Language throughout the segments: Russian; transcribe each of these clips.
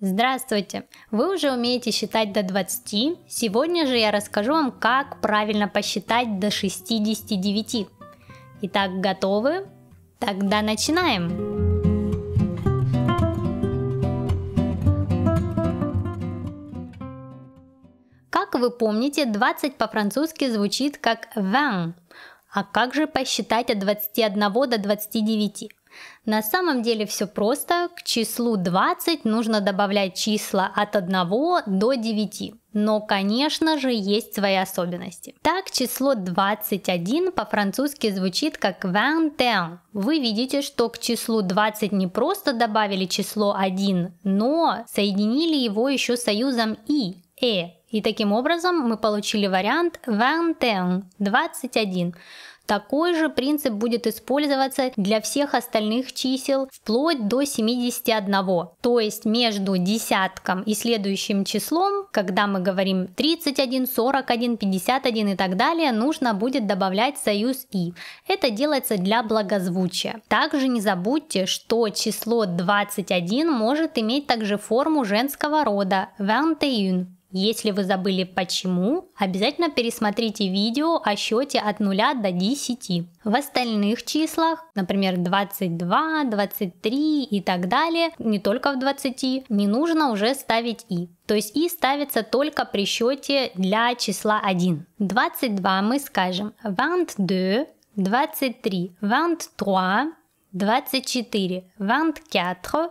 Здравствуйте! Вы уже умеете считать до 20. Сегодня же я расскажу вам, как правильно посчитать до 69. Итак, готовы? Тогда начинаем! Как вы помните, 20 по-французски звучит как vingt. А как же посчитать от 21 до 29? На самом деле все просто. К числу 20 нужно добавлять числа от 1 до 9. Но, конечно же, есть свои особенности. Так, число 21 по-французски звучит как 21. Вы видите, что к числу 20 не просто добавили число 1, но соединили его еще союзом «и», «э». И таким образом мы получили вариант 21, 21. Такой же принцип будет использоваться для всех остальных чисел вплоть до 71. То есть между десятком и следующим числом, когда мы говорим 31, 41, 51 и так далее, нужно будет добавлять союз «и». Это делается для благозвучия. Также не забудьте, что число 21 может иметь также форму женского рода 21. Если вы забыли почему, обязательно пересмотрите видео о счете от 0 до 10. В остальных числах, например, 22, 23 и так далее, не только в 20, не нужно уже ставить «и». То есть «и» ставится только при счете для числа 1. 22 мы скажем 22, 23, 23, 24, 24,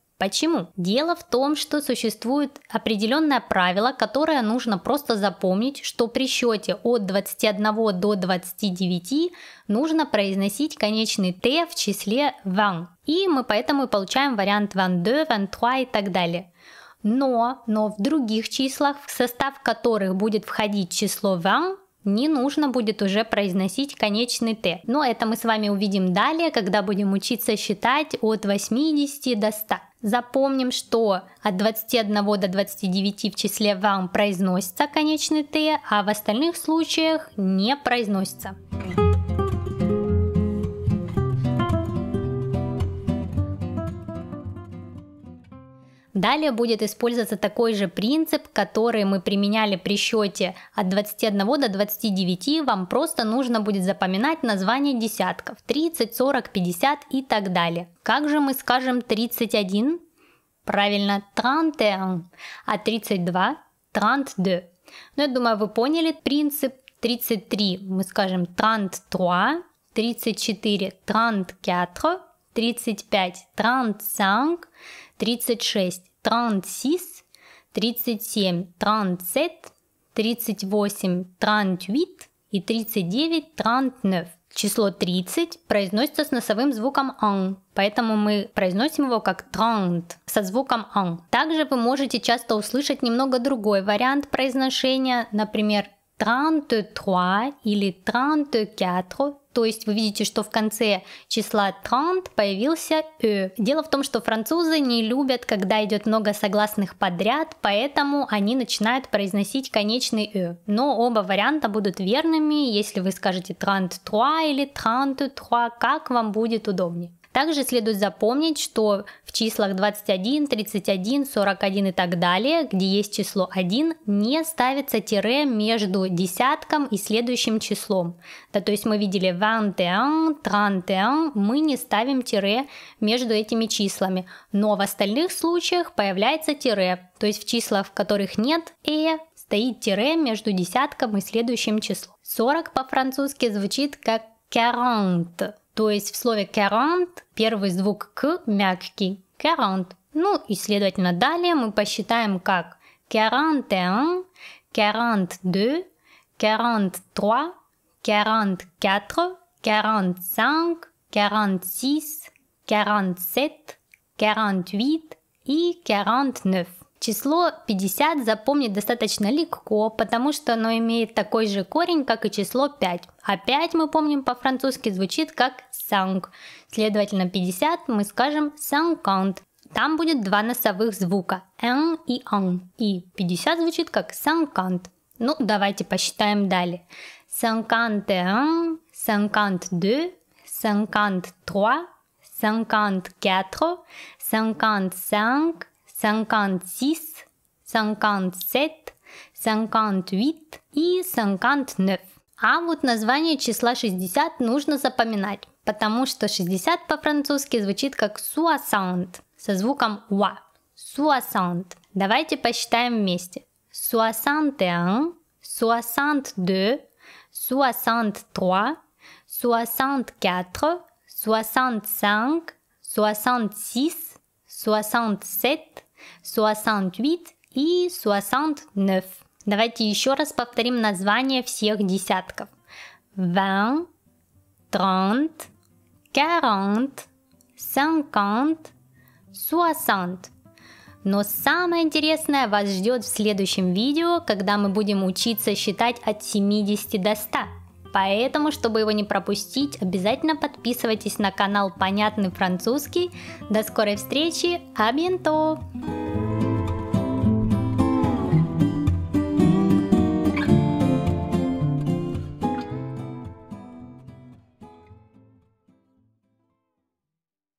Почему? Дело в том, что существует определенное правило, которое нужно просто запомнить, что при счете от 21 до 29 нужно произносить конечный «т» в числе «ван». И мы поэтому и получаем вариант «ван де», «ван и так далее. Но, но в других числах, в состав которых будет входить число «ван», не нужно будет уже произносить конечный «т». Но это мы с вами увидим далее, когда будем учиться считать от 80 до 100. Запомним, что от 21 до 29 в числе вам произносится конечный Т, а в остальных случаях не произносится. Далее будет использоваться такой же принцип, который мы применяли при счете от 21 до 29. Вам просто нужно будет запоминать название десятков 30, 40, 50 и так далее. Как же мы скажем 31? Правильно, 31, а 32 – 32. Ну, я думаю, вы поняли принцип 33. Мы скажем 33, 34 – 34, 35 – 35, 36, 36, 37, 37, 38, 38 и 39, 39. Число 30 произносится с носовым звуком «ан», поэтому мы произносим его как «трант» со звуком «ан». Также вы можете часто услышать немного другой вариант произношения, например, транте или транте то есть вы видите, что в конце числа 30 появился «э». Дело в том, что французы не любят, когда идет много согласных подряд, поэтому они начинают произносить конечный «э». Но оба варианта будут верными, если вы скажете «33» или «33», как вам будет удобнее. Также следует запомнить, что в числах 21, 31, 41 и так далее, где есть число 1, не ставится тире между десятком и следующим числом. Да, то есть мы видели 21, 31, мы не ставим тире между этими числами, но в остальных случаях появляется тире, то есть в числах, в которых нет «э», стоит тире между десятком и следующим числом. 40 по-французски звучит как 40. То есть в слове 40 первый звук «к» мягкий. 40. Ну и, следовательно, далее мы посчитаем как quarante quarante quarante quarante un, deux, trois, quatre, quarante cinq, quarante six, quarante sept, quarante huit и quarante neuf. Число 50 запомнить достаточно легко, потому что оно имеет такой же корень, как и число 5. А 5 мы помним по-французски звучит как «sang». Следовательно, 50 мы скажем «cinquante». Там будет два носовых звука «н» и «ан». И 50 звучит как «cinquante». Ну, давайте посчитаем далее. «Cinquante un», «cinquante deux», «cinquante trois», «cinquante quatre», «cinquante cinq», 56, 57, 58 и 59. А вот название числа 60 нужно запоминать, потому что 60 по-французски звучит как суасаунд со звуком уа. Суасаунд. Давайте посчитаем вместе. 61, 62, 63, 64, 65, 66, 67, 68 и 69. Давайте еще раз повторим название всех десятков. 20, 30, 40, 50, 60. Но самое интересное вас ждет в следующем видео, когда мы будем учиться считать от 70 до 100. Поэтому, чтобы его не пропустить, обязательно подписывайтесь на канал «Понятный французский». До скорой встречи, абьянто!